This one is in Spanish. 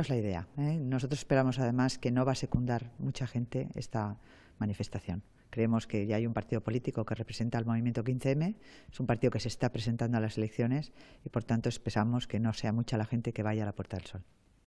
es la idea. ¿eh? Nosotros esperamos además que no va a secundar mucha gente esta manifestación. Creemos que ya hay un partido político que representa al movimiento 15M, es un partido que se está presentando a las elecciones y por tanto esperamos que no sea mucha la gente que vaya a la Puerta del Sol.